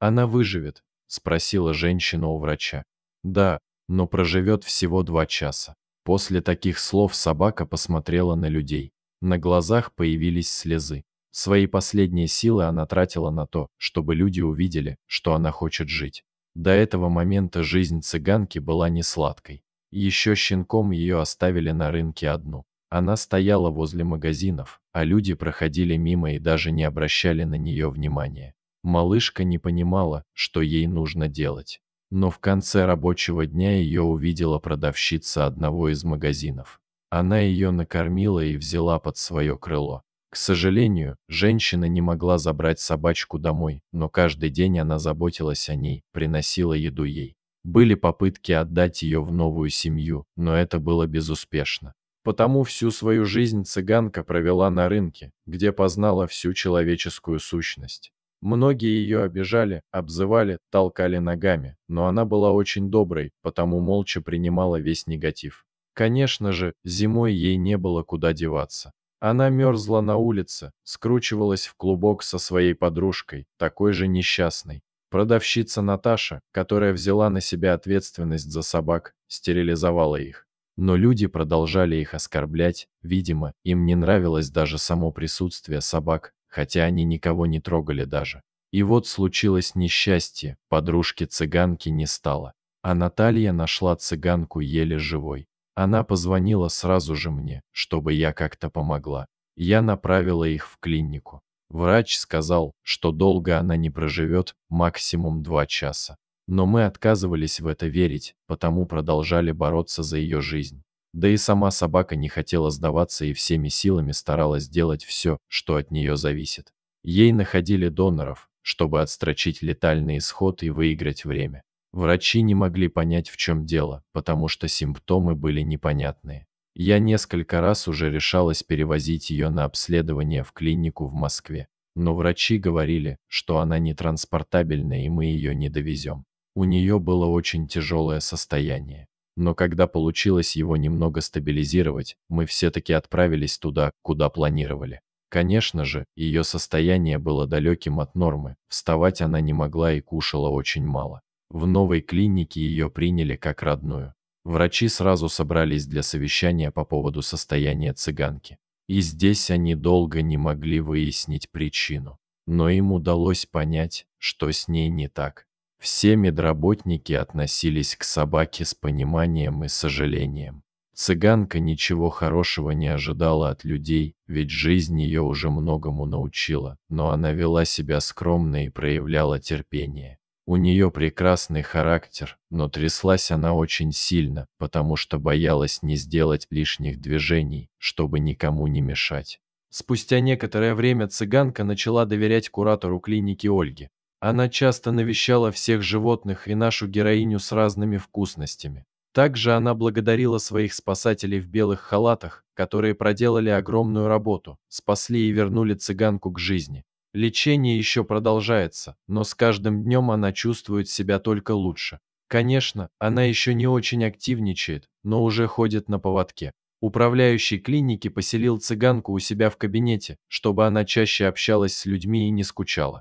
Она выживет, спросила женщина у врача. Да, но проживет всего два часа. После таких слов собака посмотрела на людей. На глазах появились слезы. Свои последние силы она тратила на то, чтобы люди увидели, что она хочет жить. До этого момента жизнь цыганки была не сладкой. Еще щенком ее оставили на рынке одну. Она стояла возле магазинов, а люди проходили мимо и даже не обращали на нее внимания. Малышка не понимала, что ей нужно делать. Но в конце рабочего дня ее увидела продавщица одного из магазинов. Она ее накормила и взяла под свое крыло. К сожалению, женщина не могла забрать собачку домой, но каждый день она заботилась о ней, приносила еду ей. Были попытки отдать ее в новую семью, но это было безуспешно. Потому всю свою жизнь цыганка провела на рынке, где познала всю человеческую сущность. Многие ее обижали, обзывали, толкали ногами, но она была очень доброй, потому молча принимала весь негатив. Конечно же, зимой ей не было куда деваться. Она мерзла на улице, скручивалась в клубок со своей подружкой, такой же несчастной. Продавщица Наташа, которая взяла на себя ответственность за собак, стерилизовала их. Но люди продолжали их оскорблять, видимо, им не нравилось даже само присутствие собак хотя они никого не трогали даже. И вот случилось несчастье, подружки-цыганки не стало. А Наталья нашла цыганку еле живой. Она позвонила сразу же мне, чтобы я как-то помогла. Я направила их в клинику. Врач сказал, что долго она не проживет, максимум два часа. Но мы отказывались в это верить, потому продолжали бороться за ее жизнь. Да и сама собака не хотела сдаваться и всеми силами старалась делать все, что от нее зависит. Ей находили доноров, чтобы отстрочить летальный исход и выиграть время. Врачи не могли понять, в чем дело, потому что симптомы были непонятные. Я несколько раз уже решалась перевозить ее на обследование в клинику в Москве, но врачи говорили, что она не транспортабельна и мы ее не довезем. У нее было очень тяжелое состояние но когда получилось его немного стабилизировать, мы все-таки отправились туда, куда планировали. Конечно же, ее состояние было далеким от нормы, вставать она не могла и кушала очень мало. В новой клинике ее приняли как родную. Врачи сразу собрались для совещания по поводу состояния цыганки. И здесь они долго не могли выяснить причину. Но им удалось понять, что с ней не так. Все медработники относились к собаке с пониманием и сожалением. Цыганка ничего хорошего не ожидала от людей, ведь жизнь ее уже многому научила, но она вела себя скромно и проявляла терпение. У нее прекрасный характер, но тряслась она очень сильно, потому что боялась не сделать лишних движений, чтобы никому не мешать. Спустя некоторое время цыганка начала доверять куратору клиники Ольге. Она часто навещала всех животных и нашу героиню с разными вкусностями. Также она благодарила своих спасателей в белых халатах, которые проделали огромную работу, спасли и вернули цыганку к жизни. Лечение еще продолжается, но с каждым днем она чувствует себя только лучше. Конечно, она еще не очень активничает, но уже ходит на поводке. Управляющий клиники поселил цыганку у себя в кабинете, чтобы она чаще общалась с людьми и не скучала.